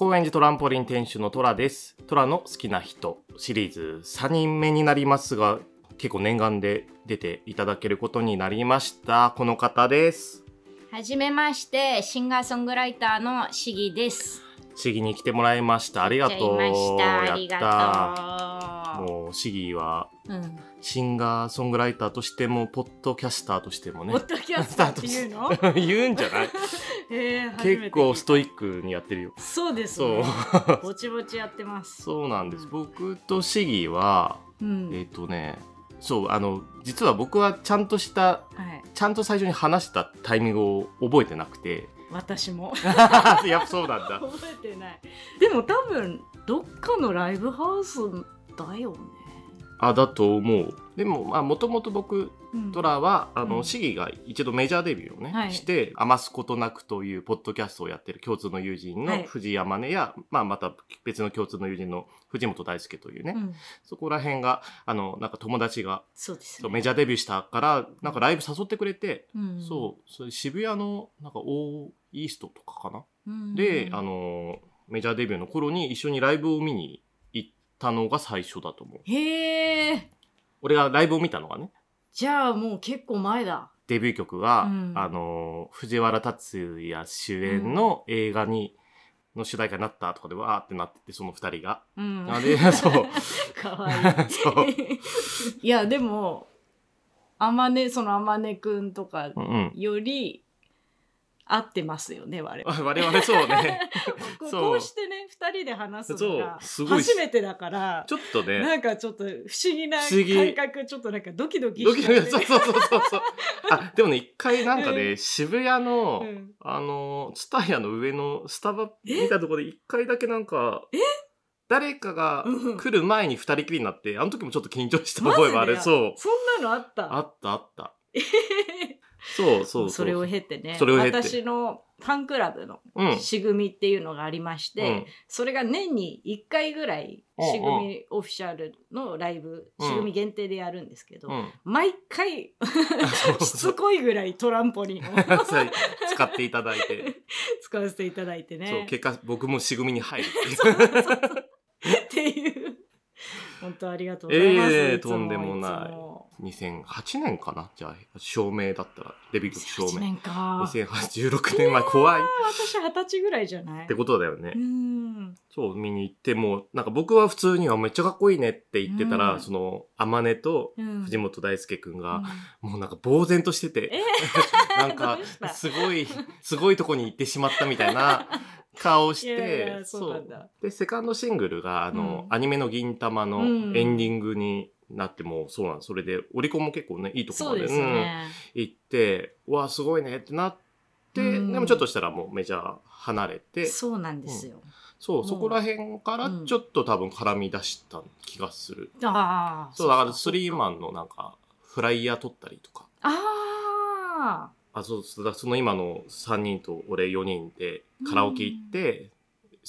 高円寺トランポリン店主のトラです。トラの好きな人シリーズ3人目になりますが、結構念願で出ていただけることになりました。この方です。はじめまして、シンガーソングライターのシギです。シギに来てもらいました。ありがとう。ありがとう。もうシギは、うん、シンガーソングライターとしてもポッドキャスターとしてもね。ポッドキャスターっていうの？言うんじゃない？結構ストイックにやってるよそうです、ね、そう ぼちぼちやってますそうなんです、うん、僕とシギは、うん、えっ、ー、とねそうあの実は僕はちゃんとした、はい、ちゃんと最初に話したタイミングを覚えてなくて私も やっぱそうなんだ覚えてないでも多分どっかのライブハウスだよねあだと思うでももともと僕、トラはあの、市議が一度メジャーデビューをね、はい、して「余すことなく」というポッドキャストをやってる共通の友人の藤山根や、はい、まあ、また別の共通の友人の藤本大輔というね、うん、そこら辺があのなんか友達がそうです、ね、メジャーデビューしたからなんかライブ誘ってくれて、うん、そうそれ渋谷のなんかオーイーストとかかな、うん、であのメジャーデビューの頃に一緒にライブを見に行ったのが最初だと思う。へー俺がライブを見たのがねじゃあもう結構前だデビュー曲が、うん、あの藤原竜也主演の映画に、の主題歌になったとかでわーってなっててその2人が、うん、あれそう かわいいそういやでもあまねそのあまねくんとかより、合ってますよね我々我々そうね こうしてね二人で話すのが初めてだからちょっとねなんかちょっと不思議な感覚ちょっとなんかドキドキして、ね、そうそうそうそうそう あでもね一回なんかね、うん、渋谷の、うん、あの蔦屋の上のスタバ見たところで一回だけなんかえ誰かが来る前に二人きりになって、うん、あの時もちょっと緊張した覚えはあれそうそんなのあったあったあったえーそうそうそれを経てねそれを経て私のファンクラブの仕組みっていうのがありまして、うん、それが年に1回ぐらい仕組みオフィシャルのライブ、うん、仕組み限定でやるんですけど、うん、毎回しつこいぐらいトランポリンを 使っていただいて 使わせていただいてね結果僕も仕組みに入るっていう本当ありがとうございます、えー、とんでもない2008年かなじゃあ、証明だったら、デビュー曲照明。2008年か。2016年前、怖い。私二十歳ぐらいじゃないってことだよね。うん。そう、見に行って、もう、なんか僕は普通にはめっちゃかっこいいねって言ってたら、うん、その、あまねと藤本大輔くんが、うん、もうなんか呆然としてて、えー、なんか、すごい、すごいとこに行ってしまったみたいな。顔して、そうで、セカンドシングルが、あの、アニメの銀玉のエンディングになってもそうなんそれでオリコンも結構ねいいところまで、ねうん、行ってわあすごいねってなって、うん、でもちょっとしたらもうメジャー離れてそうなんですよ、うん、そうそこら辺からちょっと多分絡み出した気がする、ああそうだからスリーマンのなんかフライヤー取ったりとかあああそうその今の3人と俺4人でカラオケ行って、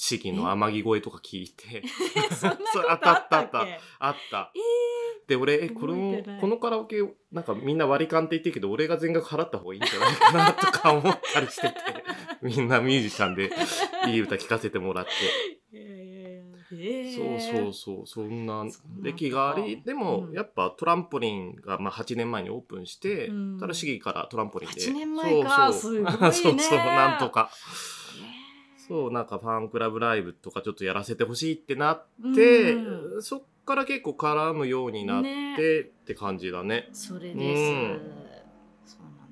四季の天城越えとか聞いて そんなことあったあったあった、えー、で俺え、これも、このカラオケなんかみんな割り勘って言ってるけど俺が全額払った方がいいんじゃないかなとか思ったりしてて みんなミュージシャンでいい歌聴かせてもらって。えー、そうそうそうそんな歴がありでも、やっぱトランポリンがまあ8年前にオープンして、うん、ただ市議からトランポリンで8年前かそうそうすごい、ね、そうそう なんとかそうなんかファンクラブライブとかちょっとやらせてほしいってなって、うん、そっから結構絡むようになって、って感じだね。それです、うん、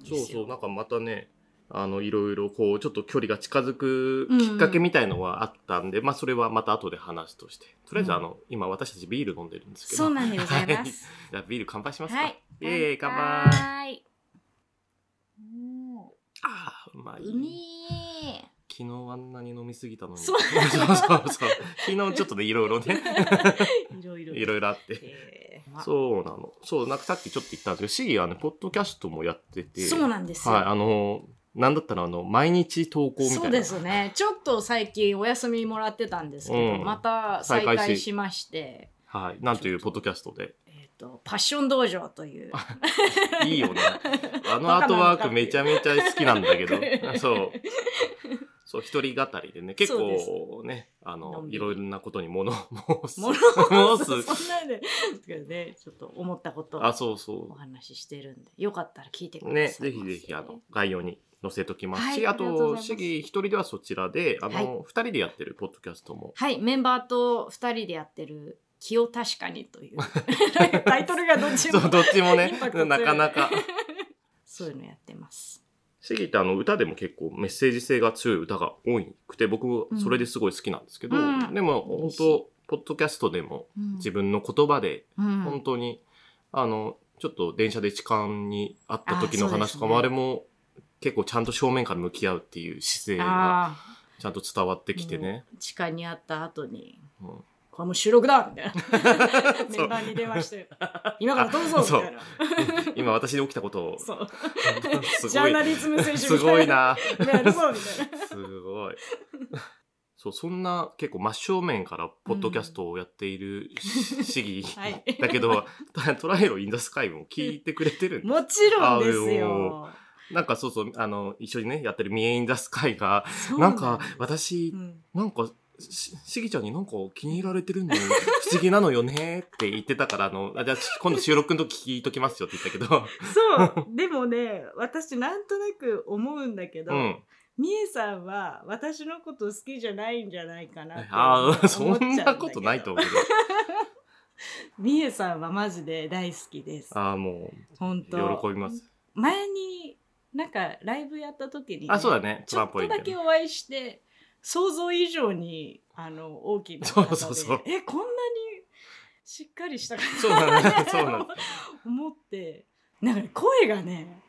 そうそうそうなんかまたねあのいろいろこうちょっと距離が近づくきっかけみたいのはあったんで、うん、まあそれはまた後で話としてとりあえずあの、うん、今私たちビール飲んでるんですけどそうなんでございます、じゃあビール乾杯しますか、はい、イエイ乾杯ああうまい昨日あんなに飲みすぎたのに。そうそうそう昨日ちょっとね、いろいろね。いろいろ。いろいろあって。そうなの。そう、なんかさっきちょっと言ったんですけど、シギはね、ポッドキャストもやってて。そうなんですよ。はい、あの、なんだったらあの毎日投稿みたいなそうですねちょっと最近お休みもらってたんですけど、うん、また再開しましてはい、なんというポッドキャストで。えっ、ー、と、パッション道場という。いいよね。あのアートワークめちゃめちゃ好きなんだけど。そう。そう、一人語りでね、結構ね、あの、いろんなことに物申す。物申す。そんなね、ね、ちょっと思ったことあ、そうそう。お話ししてるんで、よかったら聞いてくださいね。ぜひぜひ、あの、概要に載せときますし、あと、主義一人ではそちらで、あの、二、人でやってるポッドキャストも。はい、メンバーと二人でやってる気を確かにという タイトルがどっちもどっちもねなかなかそういうのやってますシギってあの歌でも結構メッセージ性が強い歌が多くて、僕それですごい好きなんですけど、うん、でも本当、ポッドキャストでも自分の言葉で、本当に、あの、ちょっと電車で痴漢にあった時の話とかも、あれも結構ちゃんと正面から向き合うっていう姿勢がちゃんと伝わってきてね。痴漢にあった後に、これもう収録だみたいな メンバーに電話して今からどうぞみたいな今私で起きたことをそうジャーナリズム選手すごいなぞみたいなすごいそうそんな結構真正面からポッドキャストをやっている市議、だけど「トライロインダスカイ」も聞いてくれてるもちろんですよなんかそうそう、あの、一緒にね、やってるミエインダス会が、なんか、私、うん、なんか、しぎちゃんになんか気に入られてるんの 不思議なのよねって言ってたから、あの、あじゃあ今度収録の時聞いときますよって言ったけど。そう、でもね、私なんとなく思うんだけど、うんみえさんは私のこと好きじゃないんじゃないかなああ そんなことないと思うけどみえさんはマジで大好きですああもう本当喜びます前になんかライブやった時に、ね、あそうだねちょっとだけお会いして想像以上にあの大きいそうそうそうえこんなにしっかりしたそうなの、ね、思ってなんか、声がね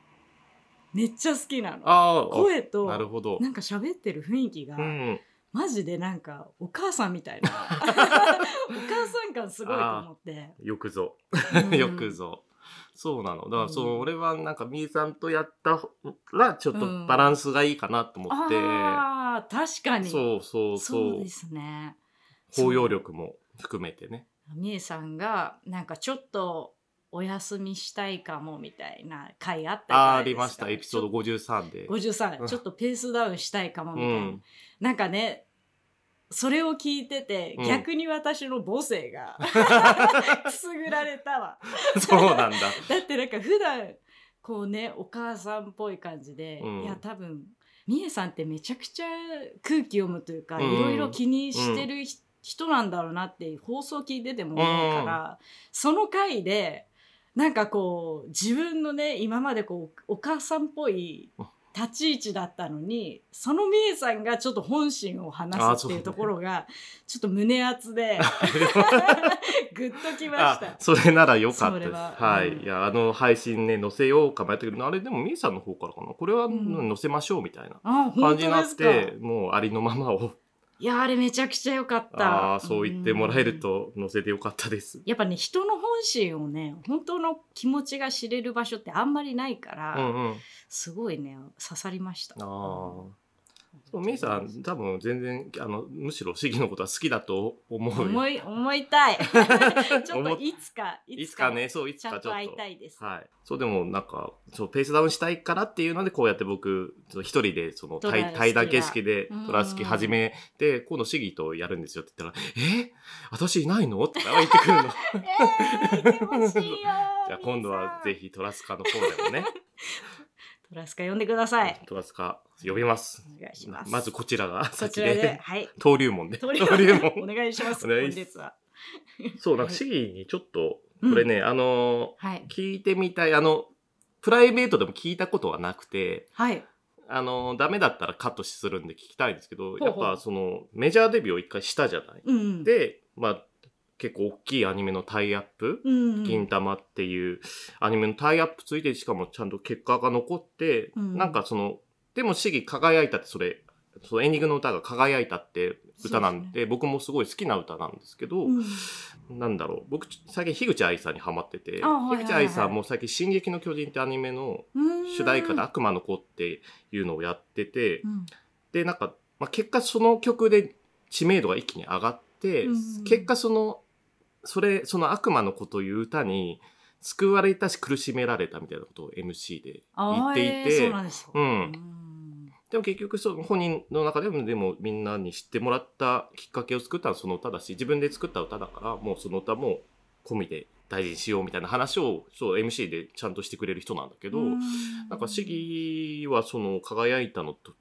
めっちゃ好きなのあ声となるほどなんか喋ってる雰囲気が、うん、マジでなんかお母さんみたいな お母さん感すごいと思ってよくぞ、よくぞそうなの。だからそう、俺はなんかみーさんとやったら、ちょっとバランスがいいかなと思って。うん、ああ、確かに。そうそうそう。そうですね。包容力も含めてね。みーさんが、なんかちょっと、お休みしたいかもみたいな回あったありましたエピソード53で53ちょっとペースダウンしたいかもみたいな、うん、なんかねそれを聞いてて、うん逆に私の母性が くすぐられたわそうなんだ。だってなんか普段こうねお母さんっぽい感じで、うんいや多分みえさんってめちゃくちゃ空気読むというか、うんいろいろ気にしてる人なんだろうなって放送聞いてても思うから、その回でなんかこう自分のね今までこうお母さんっぽい立ち位置だったのにそのみえさんがちょっと本心を話すっていうところが、ちょっと胸熱でぐっ ときましたそれならよかったですは、はい、うん、いやあの配信ね載せようかやったけどあれでもみえさんの方からかなこれは載せましょうみたいな感じになって、うん、もうありのままをいやあれめちゃくちゃ良かった。ああ、そう言ってもらえると載せて良かったです。やっぱね、人の本心をね、本当の気持ちが知れる場所ってあんまりないから、うんうん、すごいね、刺さりました。ああ。メイさん、多分全然、あの、むしろ市議のことは好きだと思う思い、思いたい。ちょっといつか、いつか。ね、そう、いつかちょっと。会いたいです。はい。そう、でもなんか、そう、ペースダウンしたいからっていうので、こうやって僕、一人で、その、対、対談形式で、トラスキ始めて、今度市議とやるんですよって言ったら、え私いないのって言ってくるの。えー、気持ちいいよ。じゃあ今度はぜひトラスカの方でもね。トラスカ呼んでください。トラスカ呼びます。お願いします。まずこちらが先で、ではい、登竜門で。登竜門。お願いします。本日は。そう、なんか市議にちょっと、これね、うん、あの、はい、聞いてみたい、あの、プライベートでも聞いたことはなくて、はい。あの、ダメだったらカットするんで聞きたいんですけど、ほうほうやっぱその、メジャーデビューを一回したじゃない。うん、で、まあ、結構大きいアニメのタイアップ、うんうん、銀玉っていうアニメのタイアップついてしかもちゃんと結果が残って、うん、なんかそのでも主義輝いたってそれそのエンディングの歌が「輝いた」って歌なんで、ね、僕もすごい好きな歌なんですけど、うん、なんだろう僕最近樋口愛さんにハマってて、樋口愛さんも最近「進撃の巨人」ってアニメの主題歌で「悪魔の子」っていうのをやってて、うん、でなんか、まあ、結果その曲で知名度が一気に上がって、うん、結果そのそれ、その悪魔のことをう歌に、救われたし苦しめられたみたいなことを MC で言っていて、でも結局その本人の中でもでもみんなに知ってもらったきっかけを作ったのはその歌だし自分で作った歌だからもうその歌も込みで大事にしようみたいな話をそう MC でちゃんとしてくれる人なんだけど、んなんか市議はその輝いたのと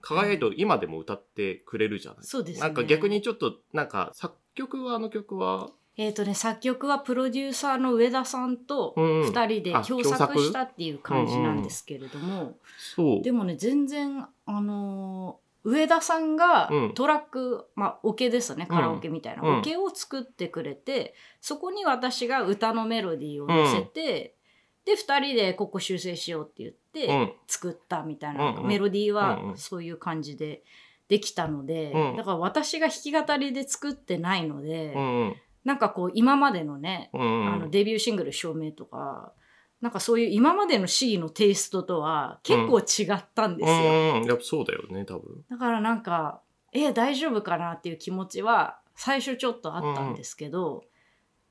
輝いと今でも歌ってくれるじゃない、うん、そうです、ね、なんか逆にちょっとなんか作曲はあの曲はえっ、ー、とね、作曲はプロデューサーの上田さんと2人で共作したっていう感じなんですけれども、うんうん、でもね全然あのー、上田さんがトラック、うん、まあオケですねカラオケみたいな、オケを作ってくれてそこに私が歌のメロディーを乗せて、で2人でここ修正しようって言って作ったみたいな、メロディーはそういう感じでできたので、だから私が弾き語りで作ってないので。なんかこう今までのね、うんあのデビューシングル「証明」とかなんかそういう今までの C のテイストとは結構違ったんですよ。うんうん、やっぱそうだよね多分。だからなんかえ大丈夫かなっていう気持ちは最初ちょっとあったんですけど、うん、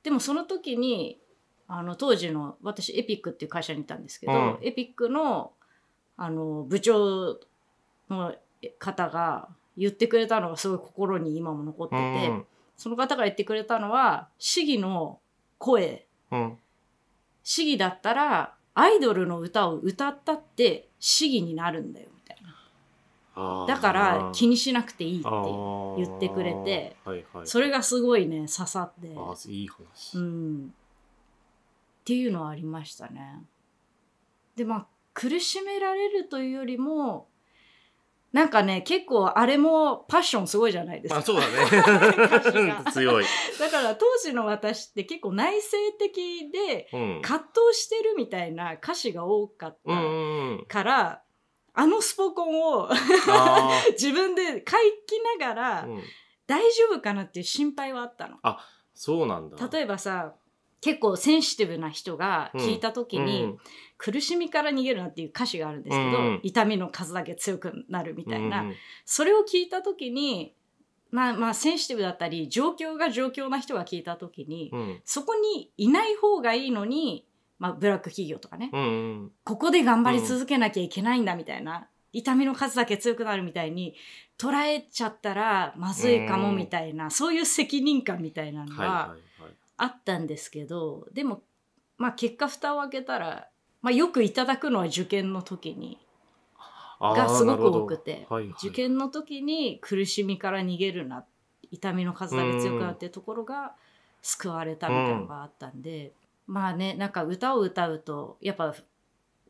でもその時にあの当時の私エピックっていう会社にいたんですけど、うん、エピックのあの部長の方が言ってくれたのがすごい心に今も残ってて。うんその方が言ってくれたのは市議の声、うん、市議だったらアイドルの歌を歌ったって市議になるんだよみたいなだから気にしなくていいって言ってくれて、はいはい、それがすごいね刺さっていい話、うん、っていうのはありましたねでまあ苦しめられるというよりもなんかね結構あれもパッションすごいじゃないですか。まあそうだね 強い。だから当時の私って結構内省的で葛藤してるみたいな歌詞が多かったから、うんあのスポコンを 自分で書きながら、大丈夫かなっていう心配はあったの。あそうなんだ例えばさ結構センシティブな人が聞いた時に、苦しみから逃げるなっていう歌詞があるんですけど、痛みの数だけ強くなるみたいな、それを聞いた時にまあまあセンシティブだったり状況が状況な人が聞いた時に、そこにいない方がいいのに、まあ、ブラック企業とかね、ここで頑張り続けなきゃいけないんだみたいな、痛みの数だけ強くなるみたいに捉えちゃったらまずいかもみたいな、そういう責任感みたいなのが。はあったんですけどでも、まあ、結果蓋を開けたら、まあ、よくいただくのは受験の時にがすごく多くて、はいはい、受験の時に苦しみから逃げるな痛みの数だけ強くなってところが救われたみたいなのがあったんで、うん、まあねなんか歌を歌うとやっぱ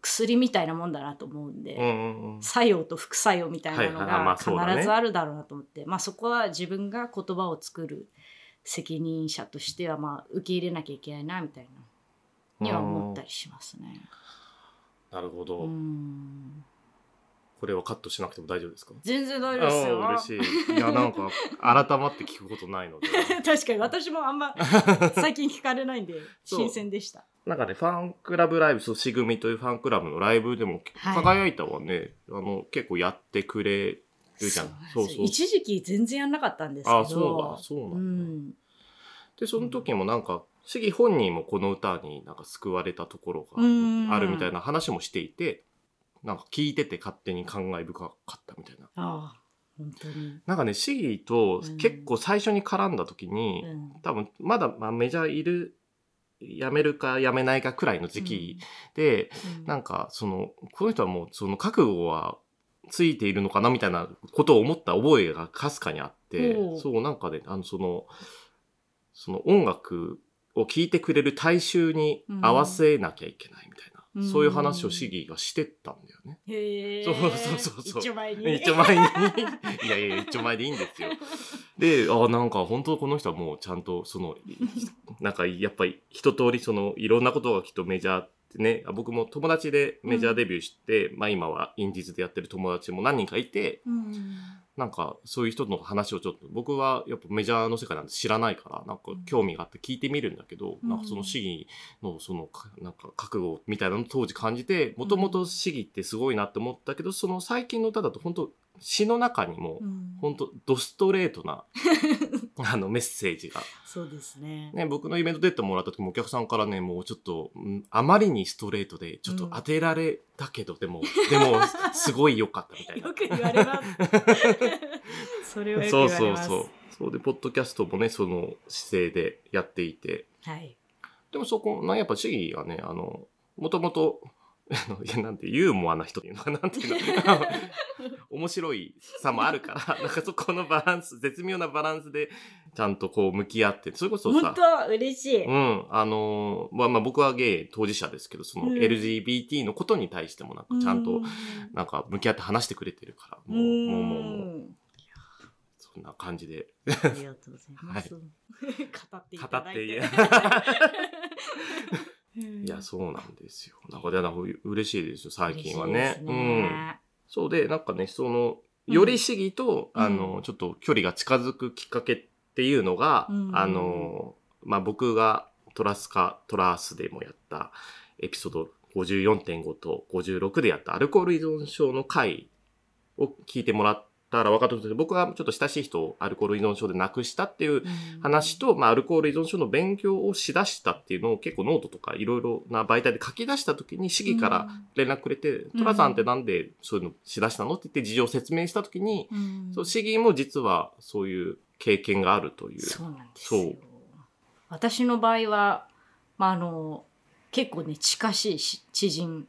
薬みたいなもんだなと思うんで、うんうん、作用と副作用みたいなのが必ずあるだろうなと思って、はいはいまあね、まあそこは自分が言葉を作る責任者としてはまあ受け入れなきゃいけないなみたいなには思ったりしますね。なるほど。これはカットしなくても大丈夫ですか全然大丈夫ですよ。嬉しい。いや、なんか、改まって聞くことないので。確かに、私もあんま、最近聞かれないんで、新鮮でした。なんかね、ファンクラブライブ、そう、しぐみというファンクラブのライブでも、輝いたわね、はい、あの、結構やってくれるじゃん。一時期全然やんなかったんですけど。あ、そうだ、そうなんだ、うん。で、その時もなんか、杉本人もこの歌になんか救われたところがあるみたいな話もしていて、なんか聞いてて勝手に感慨深かったみたいな。あ本当になんかね市議と結構最初に絡んだ時に、うん、多分まだ、まあ、メジャーいる辞めるか辞めないかくらいの時期で、うんなんかそのこの人はもうその覚悟はついているのかなみたいなことを思った覚えがかすかにあってそうなんかねあのそのその音楽を聴いてくれる大衆に合わせなきゃいけないみたいな、うん、そういう話をギーがしてったんだよね。へ、そうそうそう一丁前に。一丁前に。いやいや、一丁前でいいんですよ。で、あなんか本当この人はもうちゃんと、その、なんかやっぱり一通りその、いろんなことがきっとメジャーね、僕も友達でメジャーデビューして、うん、まあ今はインディーズでやってる友達も何人かいて、うん、なんかそういう人の話をちょっと僕はやっぱメジャーの世界なんて知らないからなんか興味があって聞いてみるんだけど、うん、なんかその市議のそのなんか覚悟みたいなの当時感じてもともと市議ってすごいなって思ったけどその最近の歌だと本当詩の中にも、うん、本当ドストレートな あのメッセージがそうですねね僕のイベント出てもらった時もお客さんからねもうちょっとあまりにストレートでちょっと当てられたけど、うん、でもでもすごい良かったみたいなよく言われます それはそうそうそうそうでポッドキャストもねその姿勢でやっていて、はい、でもそこなんやっぱ主義がねあのもともと いやなんてユーモアな人っていうのは なんていうの 面白いさもあるからなんかそこのバランス絶妙なバランスでちゃんとこう向き合ってそれこそさ本当嬉しいうんあのまあまあ僕はゲイ当事者ですけどその LGBT のことに対してもなんかちゃんとなんか向き合って話してくれてるからもうもうもうもうそんな感じでありがとうございます、はい、語っていただいて語っていや、そうなんですよ。なんか、でなんか嬉しいですよ、最近はね。ねうん。そうで、なんかね、その、より主義と、うん、あの、ちょっと距離が近づくきっかけっていうのが、うん、あの、まあ、僕がトラスカ、トラースでもやったエピソード54.5と56でやったアルコール依存症の回を聞いてもらって、だから分かったとして、僕はちょっと親しい人をアルコール依存症で亡くしたっていう話と、まあ、アルコール依存症の勉強をしだしたっていうのを結構ノートとかいろいろな媒体で書き出した時に市議から連絡くれて、トラさんってなんでそういうのしだしたのって言って事情を説明した時に、そう市議も実はそういう経験があるという。そうなんですよ。私の場合は、まあ、あの、結構ね、近しい知人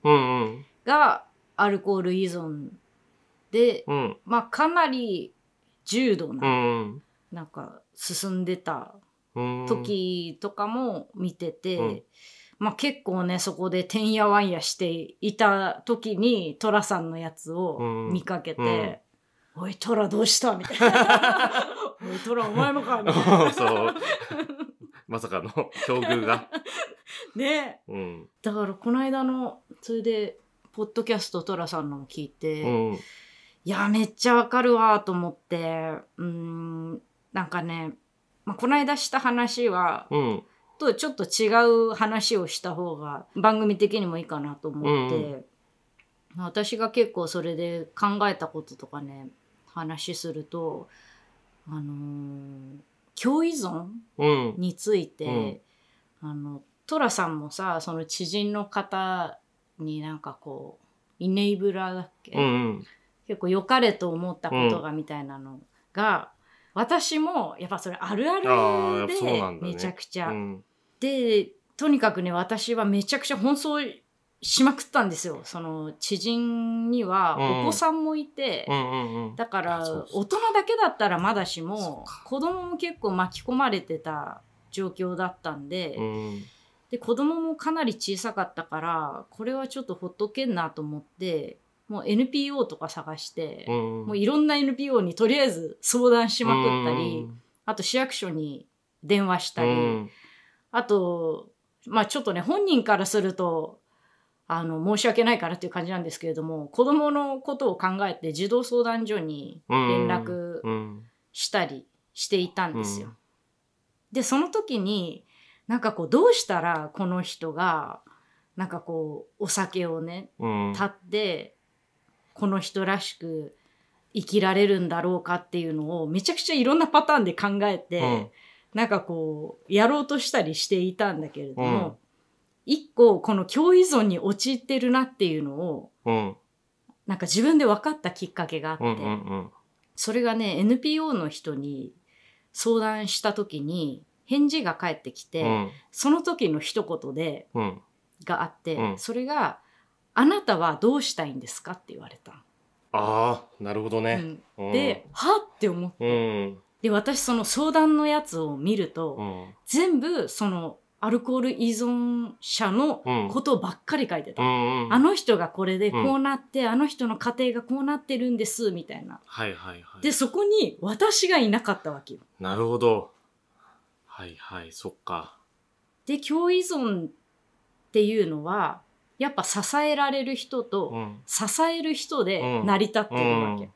がアルコール依存で、うん、まあかなり重度な、うん、なんか進んでた時とかも見てて、うん、まあ結構ねそこでてんやわんやしていた時に寅さんのやつを見かけて。おい、寅どうしたみたいな。おい、トお前もかみたいな。そう。まさかの境遇が。ね、うん、だからこの間の、それで、ポッドキャスト寅さんのも聞いて、うん、いやめっちゃわかるわと思ってうんなんかね、まあ、この間した話は、うん、とちょっと違う話をした方が番組的にもいいかなと思って、うんうん、私が結構それで考えたこととかね話するとあのー、教依存について、うん、あの寅さんもさその知人の方になんかこうイネイブラだっけ、うんうん結構良かれと思ったことがみたいなのが、うん、私もやっぱそれあるあるでめちゃくちゃ。ねうん、でとにかくね私はめちゃくちゃ奔走しまくったんですよその知人にはお子さんもいて、だから大人だけだったらまだしも子供も結構巻き込まれてた状況だったんで。うんで子供もかなり小さかったからこれはちょっとほっとけんなと思ってもう NPO とか探して、うん、もういろんな NPO にとりあえず相談しまくったり、うん、あと市役所に電話したり、うん、あと、まあちょっとね、本人からすると、あの、申し訳ないからっていう感じなんですけれども、子供のことを考えて児童相談所に連絡したりしていたんですよ。で、その時に、なんかこう、どうしたらこの人が、なんかこう、お酒をね、立って、この人らしく生きられるんだろうかっていうのをめちゃくちゃいろんなパターンで考えて、うん、なんかこうやろうとしたりしていたんだけれども、うん、一個この共依存に陥ってるなっていうのを、うん、なんか自分で分かったきっかけがあって、うんうんうん、それがね NPO の人に相談した時に返事が返ってきて、その時の一言で、があって、それがあなたはどうしたいんですか?」って言われたああ、なるほどね、うん、で、はって思って、うん、で私その相談のやつを見ると、うん、全部そのアルコール依存者のことばっかり書いてた、うん、あの人がこれでこうなって、あの人の家庭がこうなってるんですみたいな、はいはいはい、でそこに私がいなかったわけよなるほどはいはいそっかで共依存っていうのはやっぱ支えられる人と支える人で成り立ってるわけ。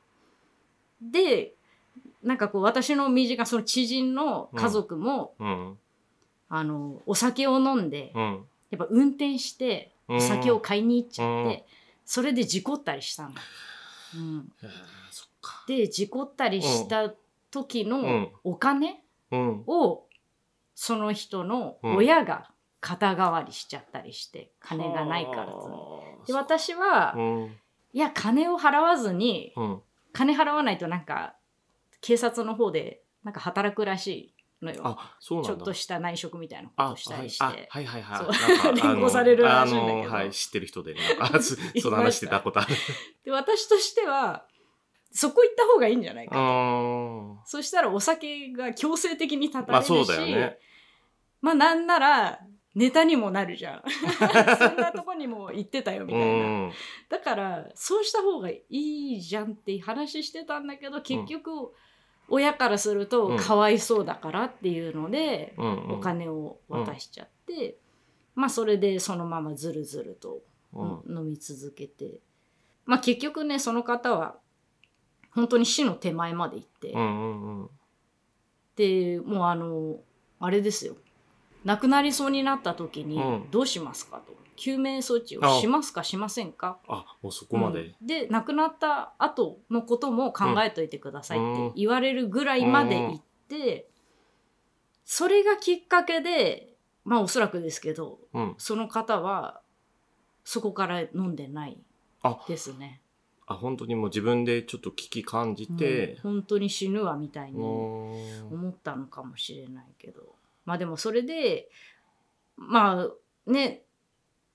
でなんかこう私の身近その知人の家族も、あのお酒を飲んで、やっぱ運転してお酒を買いに行っちゃって、それで事故ったりしたの。うんで事故ったりした時のお金を、その人の親が肩代わりしちゃったりして金がないからで私は、うん、いや金を払わずに、うん、金払わないとなんか警察の方でなんか働くらしいのよちょっとした内職みたいなことしたりして、はい、はいはいはい連行されるらしいんだけど、はい、知ってる人でなんかその話してたことある で私としてはそこ行った方がいいんじゃないかとそしたらお酒が強制的にたたれるし、まあね、まあなんならネタにもなるじゃん そんなとこにも行ってたよみたいな、うん、だからそうした方がいいじゃんって話してたんだけど結局、親からするとかわいそうだからっていうので、お金を渡しちゃって、まあそれでそのままずるずると、飲み続けてまあ結局ねその方は本当に死の手前まで行って、でもうあのあれですよ亡くなりそうになった時にどうしますかと、救命措置をしますかしませんかあもうそこまで、うん、で亡くなった後のことも考えといてくださいって言われるぐらいまで行って、それがきっかけでまあおそらくですけど、うん、その方はそこから飲んでないですね。あ本当にもう自分でちょっと危機感じて、うん、本当に死ぬわみたいに思ったのかもしれないけど。まあでもそれでまあね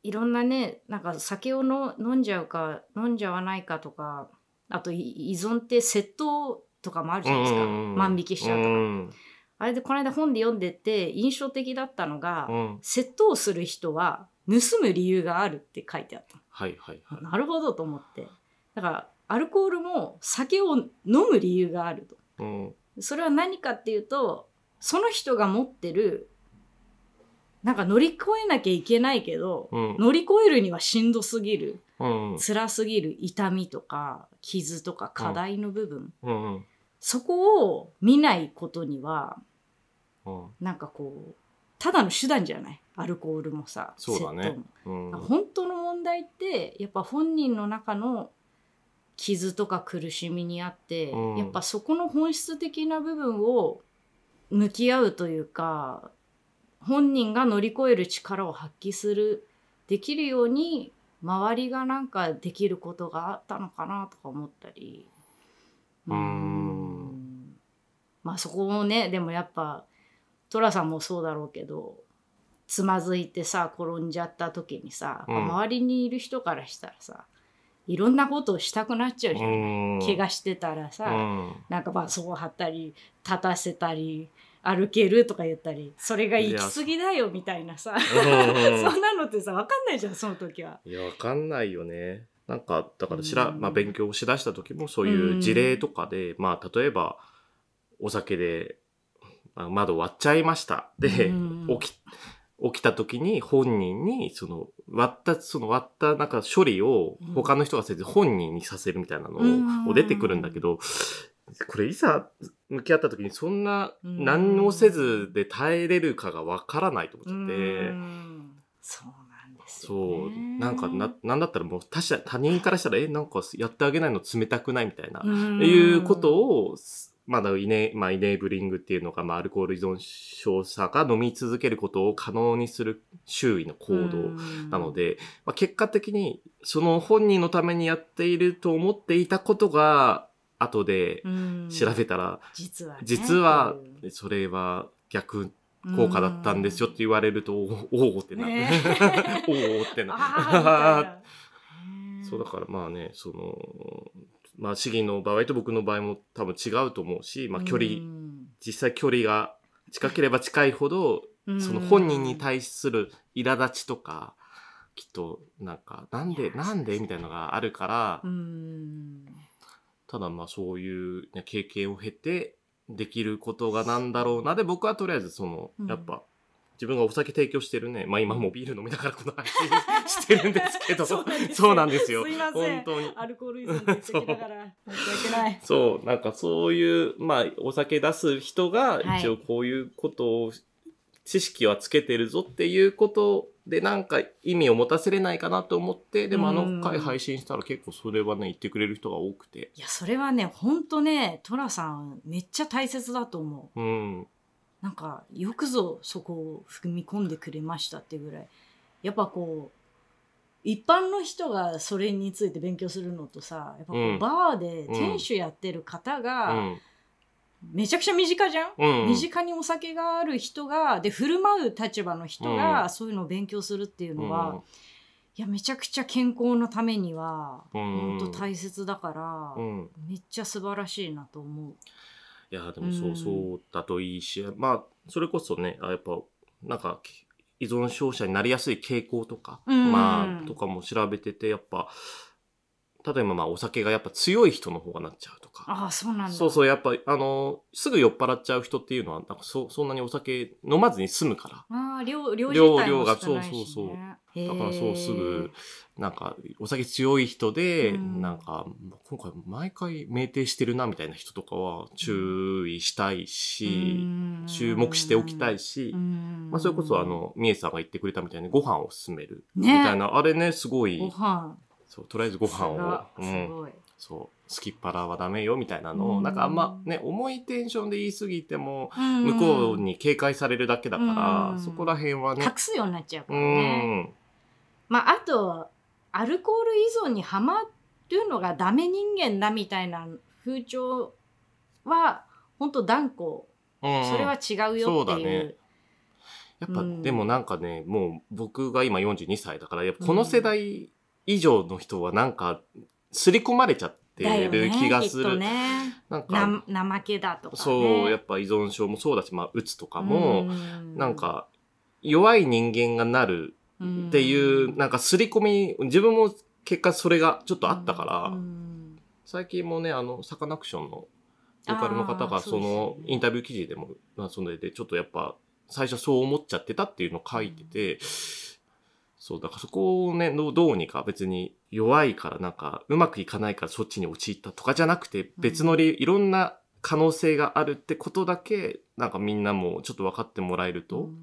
いろんなねなんか酒をの飲んじゃうか飲んじゃわないかとかあと依存って窃盗とかもあるじゃないですか、万引きしちゃうとか。あれでこの間本で読んでて印象的だったのが、うん、窃盗する人は盗む理由があるって書いてあった。はいはいはい、なるほどと思ってだからアルコールも酒を飲む理由があると、うん、それは何かっていうとその人が持ってるなんか乗り越えなきゃいけないけど、うん、乗り越えるにはしんどすぎる、うんうん、辛すぎる痛みとか傷とか課題の部分、うんうんうん、そこを見ないことには、うん、なんかこうただの手段じゃないアルコールもさそうだね、うん、本当の問題ってやっぱ本人の中の傷とか苦しみにあって、うん、やっぱそこの本質的な部分を向き合うというか本人が乗り越える力を発揮するできるように周りがなんかできることがあったのかなとか思ったりうんまあそこもねでもやっぱ寅さんもそうだろうけどつまずいてさ転んじゃった時にさ、うん、周りにいる人からしたらさ「いろんなことをしたくなっちゃうじゃん、怪我してたらさ、うん、なんかばそこ張ったり立たせたり歩けるとか言ったりそれが行き過ぎだよみたいなさ そんなのってさ分かんないじゃんその時は。いや分かんないよね。なんかだからしら、うん、まあ、勉強をしだした時もそういう事例とかで、うん、まあ、例えばお酒で窓割っちゃいましたで、うん、起き起きた時に本人に、その、割った、その割ったなんか処理を他の人がせず本人にさせるみたいなのを出てくるんだけど、これいざ向き合った時にそんな何もせずで耐えれるかがわからないと思ってて。そうなんですそう。なんかな、なんだったらもう他者、他人からしたら、え、なんかやってあげないの冷たくないみたいな、いうことを、まだイネ、まあ、イネーブリングっていうのが、まあ、アルコール依存症者が飲み続けることを可能にする周囲の行動なので、まあ、結果的に、その本人のためにやっていると思っていたことが、後で調べたら、実は、ね、実は、それは逆効果だったんですよって言われると、おおってな、おおってな。そうだからまあね、その、まあ、市議の場合と僕の場合も多分違うと思うし、まあ、距離、実際距離が近ければ近いほど、その本人に対する苛立ちとか、きっとなんか、なんで、なんでみたいなのがあるから、ただまあそういう経験を経て、できることがなんだろうな。で、僕はとりあえずその、やっぱ、自分がお酒提供してるね、まあ今もビール飲みながらこの配信してるんですけど、そうなんですよ。すいません。本当に。アルコール依存きながら、申し訳ない。そう、なんかそういう、まあお酒出す人が一応こういうことを、知識はつけてるぞっていうことでなんか意味を持たせれないかなと思ってでもあの回配信したら結構それはね言ってくれる人が多くていやそれはねほんとね寅さんめっちゃ大切だと思う、うん、なんかよくぞそこを踏み込んでくれましたっていうぐらいやっぱこう一般の人がそれについて勉強するのとさやっぱこう、バーで店主やってる方が、うんめちゃくちゃ身近じゃん、うん身近にお酒がある人がで振る舞う立場の人が、そういうのを勉強するっていうのは、うんいやめちゃくちゃ健康のためには、うん本当大切だから、うんめっちゃ素晴らしいなと思う。いや、でもそう、そうだといいし、まあ、それこそね、やっぱ、なんか、依存症者になりやすい傾向とか、まあ、とかも調べてて、やっぱ、例えばまあお酒がやっぱ強い人の方がなっちゃうとか。ああ、そうなんだ。そうそう、やっぱ、あの、すぐ酔っ払っちゃう人っていうのは、なんかそそんなにお酒飲まずに済むから。ああ、量、量自ね、量が、そうそうそう。だからそうすぐ、なんか、お酒強い人で、うん、なんか、今回毎回酩酊してるなみたいな人とかは注意したいし、うん、注目しておきたいし、うん、まあそれこそあの、みえさんが言ってくれたみたいにご飯を勧める。みたいな、ね、あれね、すごい。ご飯。そうとりあえずご飯を、うん、そう好きっ腹はダメよみたいなのを、うん、なんかあんまね重いテンションで言い過ぎても、向こうに警戒されるだけだから、うん、そこら辺はね隠すようになっちゃうからね、まああとアルコール依存にはまるのがダメ人間だみたいな風潮は本当断固、それは違うよっていう。やっぱ、うん、でもなんかね、もう僕が今42歳だから、やっぱこの世代以上の人はなんか、すり込まれちゃってる気がする。ねなんか怠けだとか、ね、そう、やっぱ依存症もそうだし、まあ、うつとかも、んなんか、弱い人間がなるっていう、なんか刷り込み、自分も結果それがちょっとあったから、最近もね、あの、サカナクションのボーカルの方が、その、インタビュー記事でも、まあ、それでちょっとやっぱ、最初そう思っちゃってたっていうのを書いてて、うんそう、だからそこをね、どうにか別に弱いからなんかうまくいかないからそっちに陥ったとかじゃなくて別の理由、いろんな可能性があるってことだけなんかみんなもちょっと分かってもらえると、うん、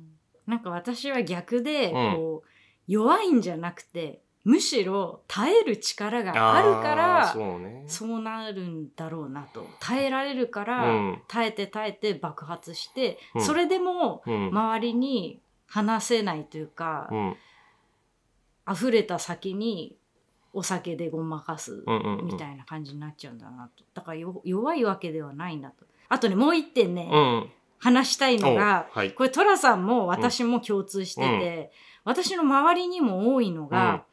なんか私は逆でこう、うん、弱いんじゃなくてむしろ耐える力があるからそう,、ね、そうなるんだろうなと耐えられるから、うん、耐えて耐えて爆発して、うん、それでも周りに話せないというか、うん、溢れた先にお酒でごまかすみたいな感じになっちゃうんだなとだから弱いわけではないんだとあとねもう一点ね、うん、話したいのが、はい、これ寅さんも私も共通してて、うん、私の周りにも多いのが、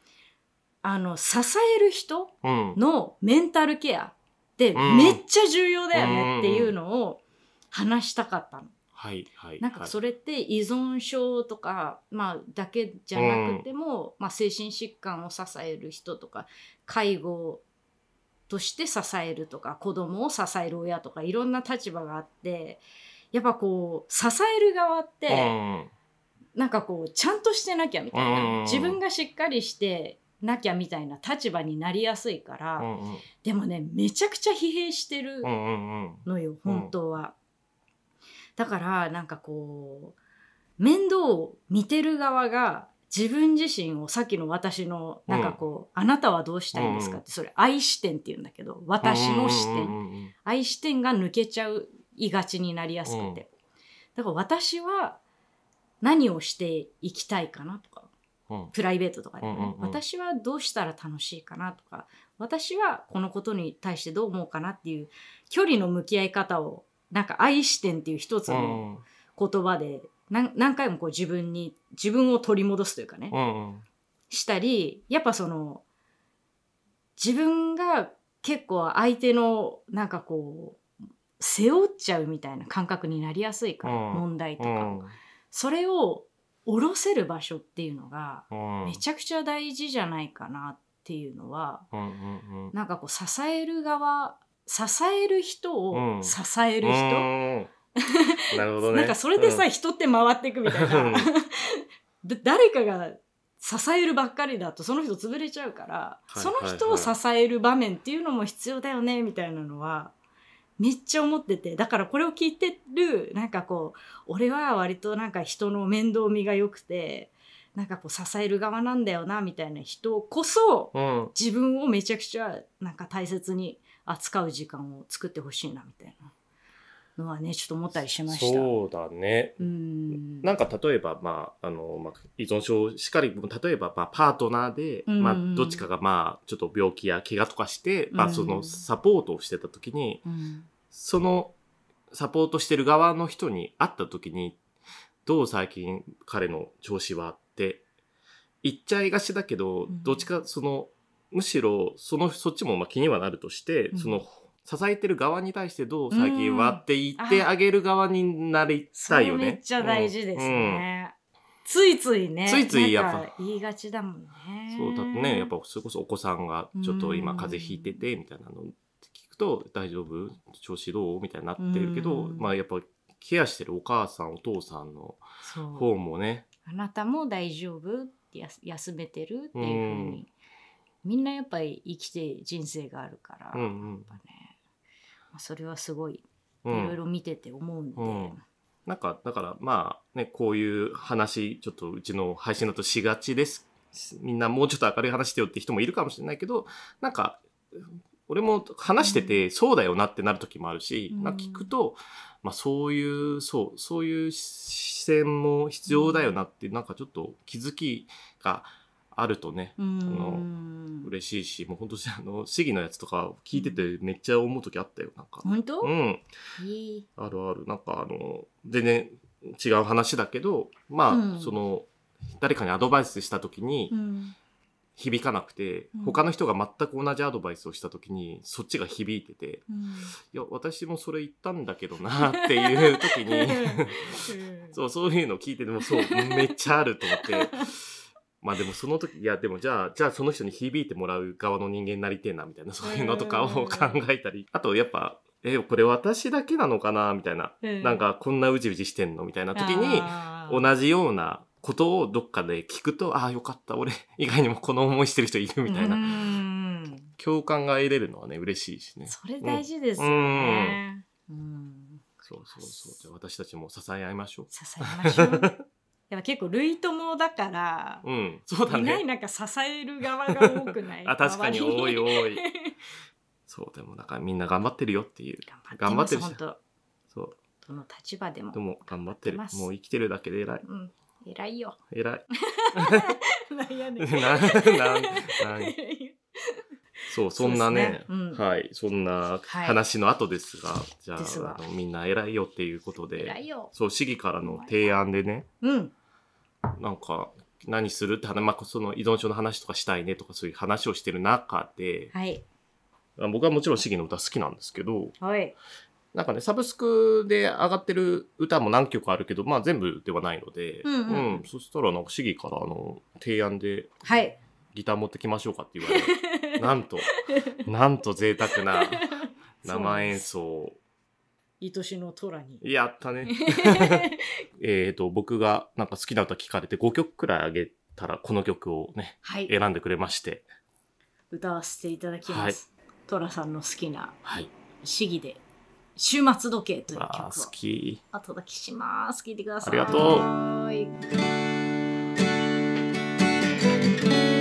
うん、あの支える人のメンタルケアってめっちゃ重要だよねっていうのを話したかったの。はいはい、なんかそれって依存症とか、まあ、だけじゃなくても、うん、まあ、精神疾患を支える人とか介護として支えるとか子供を支える親とかいろんな立場があってやっぱこう支える側って、うん、なんかこうちゃんとしてなきゃみたいな、うん、自分がしっかりしてなきゃみたいな立場になりやすいから、うんうん、でもねめちゃくちゃ疲弊してるのよ、うんうん、本当は。だからなんかこう面倒を見てる側が自分自身をさっきの私のなんかこう、うん、あなたはどうしたいんですかってそれ愛視点って言うんだけど私の視点愛視点が抜けちゃういがちになりやすくて、だから私は何をしていきたいかなとか、うん、プライベートとかで、ね、うんうん、私はどうしたら楽しいかなとか私はこのことに対してどう思うかなっていう距離の向き合い方をなんか愛てんっていう一つの言葉で、何何回もこう自分に自分を取り戻すというかね、うんしたりやっぱその自分が結構相手のなんかこう背負っちゃうみたいな感覚になりやすいから、うん、問題とか、うん、それを下ろせる場所っていうのがめちゃくちゃ大事じゃないかなっていうのは、なんかこう支える側支える人を支える人、うん、なるほど、ね、なんかそれでさ、うん、人って回っていくみたいな 誰かが支えるばっかりだとその人潰れちゃうから、その人を支える場面っていうのも必要だよねみたいなのはめっちゃ思っててだからこれを聞いてるなんかこう俺は割となんか人の面倒見が良くてなんかこう支える側なんだよなみたいな人こそ、うん、自分をめちゃくちゃなんか大切に扱う時間を作ってほしいなみたいな。のはねちょっと思ったりしましたそうだねうんなんか例えば、まああのまあ、依存症しかり例えば、まあ、パートナーで、まあ、どっちかが、まあ、ちょっと病気や怪我とかして、まあ、そのサポートをしてた時に、そのサポートしてる側の人に会った時にどう最近彼の調子はって言っちゃいがちだけど、どっちかそのむしろそのそっちもまあ気にはなるとして、うん、その支えてる側に対してどう最近はって言ってあげる側になりたいよね。めっちゃ大事ですね。ついついね。ついついやっぱ。言いがちだもんね。そうだとね、やっぱそれこそお子さんがちょっと今風邪ひいてて、みたいなの聞くと、大丈夫調子どうみたいになってるけど、まあやっぱケアしてるお母さん、お父さんの方もね。あなたも大丈夫って休めてるっていうふうにみんなやっぱり生きて人生があるから、うんうんやっぱね、まあ、それはすごいいろいろ見てて思うんで、うんなんか、だから、まあ、ね、こういう話、ちょっとうちの配信だとしがちです。みんなもうちょっと明るい話してよって人もいるかもしれないけど、なんか、俺も話してて、そうだよなってなる時もあるし、うんなんか聞くと、まあそういう、そう、そういう視線も必要だよなって、なんかちょっと気づきがあるとね、うあの嬉しいしもう本当あの市議のやつとか聞いててめっちゃ思う時あったよなんか本当うんあるあるなんかあの全然違う話だけどまあ、その誰かにアドバイスした時に、響かなくて、うん、他の人が全く同じアドバイスをした時にそっちが響いてて、うん、いや私もそれ言ったんだけどなっていう時に そうそういうのを聞いててもそうめっちゃあると思ってまあでもその時、いやでもじゃあ、じゃあその人に響いてもらう側の人間になりてえな、みたいな、そういうのとかを考えたり、あとやっぱ、え、これ私だけなのかな、みたいな、なんかこんなうじうじしてんの、みたいな時に、同じようなことをどっかで聞くと、ああ、よかった、俺以外にもこの思いしてる人いる、みたいな。共感が得れるのはね、嬉しいしね。それ大事ですよね。うん。うんそうそうそう。じゃあ私たちも支え合いましょう。支えましょう。やっぱ結構類友だから、うん、そうだね。いないなんか支える側が多くない あ、確かに多い多い。そうでもなんかみんな頑張ってるよっていう。頑張ってるし。そう。どの立場でも。でも頑張ってる。もう生きてるだけで偉い。うん。偉いよ。偉い。なやねん。なん、なん、なん。そう、そんなね、ねうん、はい、そんな話の後ですが、はい、じゃああの、みんな偉いよっていうことで、そう、市議からの提案でね、うん、なんか、何するって話、まあ、その依存症の話とかしたいねとかそういう話をしてる中で、はい、僕はもちろん市議の歌好きなんですけど、はい、なんかね、サブスクで上がってる歌も何曲あるけど、まあ全部ではないので、うん、うんうん、そしたらなんか市議からあの提案で、はい、ギター持ってきましょうかって言われて。なんと なんと贅沢な生演奏愛しの虎にやったね えっと僕がなんか好きな歌聞かれて5曲くらいあげたらこの曲をね、はい、選んでくれまして歌わせていただきます、はい、虎さんの好きなはい、主義で「週末時計」という曲をお届けします聴いてくださいありがとう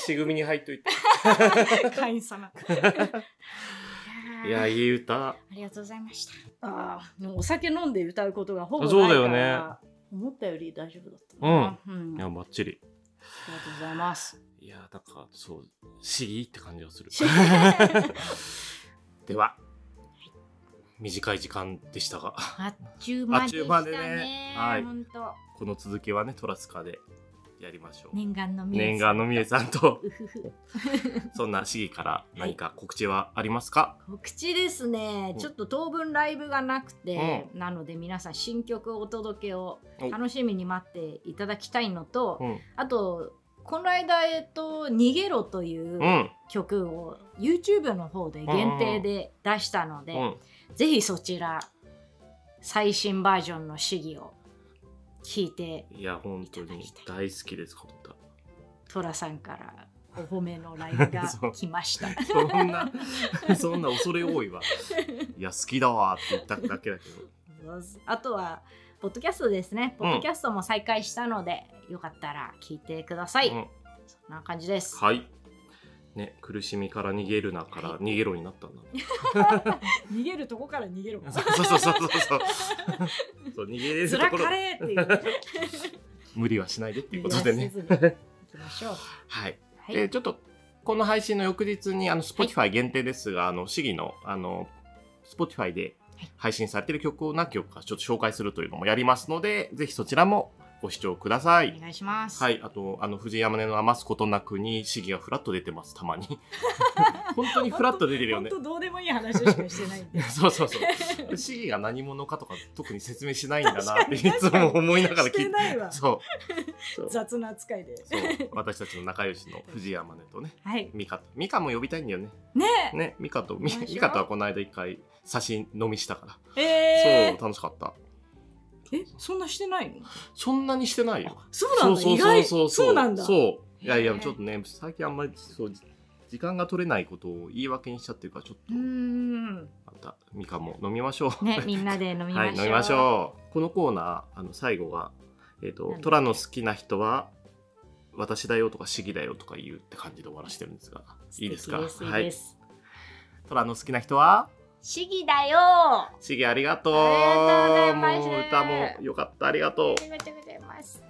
足組みに入っといて。会 員様。いや、いい歌。ありがとうございました。ああ、お酒飲んで歌うことがほぼないから。そうだよね。思ったより大丈夫だったうん。うん、いや、ばっちり。ありがとうございます。いや、だから、そう、し議って感じがする。では。短い時間でしたが。あっちゅう間でしたね。はい。この続きはね、トラスカでやりましょう念願のみ念願のみえさんとそんな市議から何か告知はありますか、はい、告知ですね、うん、ちょっと当分ライブがなくて、うん、なので皆さん新曲お届けを楽しみに待っていただきたいのと、うん、あとこの間、えっと「逃げろ」という曲を YouTube の方で限定で出したので、うん、ぜひそちら最新バージョンの試技を聞いていや本当に大好きです本当ト寅さんからお褒めの LINE が 来ましたそんな そんな恐れ多いわいや好きだわって言っただけだけどあとはポッドキャストですねポッドキャストも再開したので、うん、よかったら聞いてください、うん、そんな感じですはいね、苦しみから逃げるなから逃げろになったんだ、ね、逃げるとこから逃げろ そうそうそうそうそう そう逃げれるところれっていう、ね、無理はしないでっていうことでねはい、はい、でちょっとこの配信の翌日にあの Spotify 限定ですが、はい、あの市議のあの Spotify で配信されている曲を何曲かちょっと紹介するというのもやりますのでぜひそちらもご視聴ください。お願いします。はい、あと、あの、藤山根の余すことなくに、市議がフラット出てます、たまに。本当にフラット出てるよね。本当どうでもいい話しかしてないんで。そうそうそう。市議が何者かとか、特に説明しないんだなって、いつも思いながら聞いて。ないわ。そう。雑な扱いで。そう。私たちの仲良しの藤山根とね、はい、美香と。美香も呼びたいんだよね。ね。ね、美香と、美香とはこの間一回、写真飲みしたから。えー、そう、楽しかった。えそんなしてないのそんなにしてないよそうなんだそうそうそうそうなんだそういやいやちょっとね最近あんまりそう時間が取れないことを言い訳にしちゃってるからちょっとまたみかんも飲みましょう、ね、みんなで飲みましょう、はい、飲みましょうこのコーナーあの最後はえっ、ー、と虎の好きな人は私だよとか市議だよとか言うって感じで終わらしてるんですがいいですかはい虎の好きな人は市議だよ市議ありがとうありがとうございます歌もよかったありがとうありがとうございます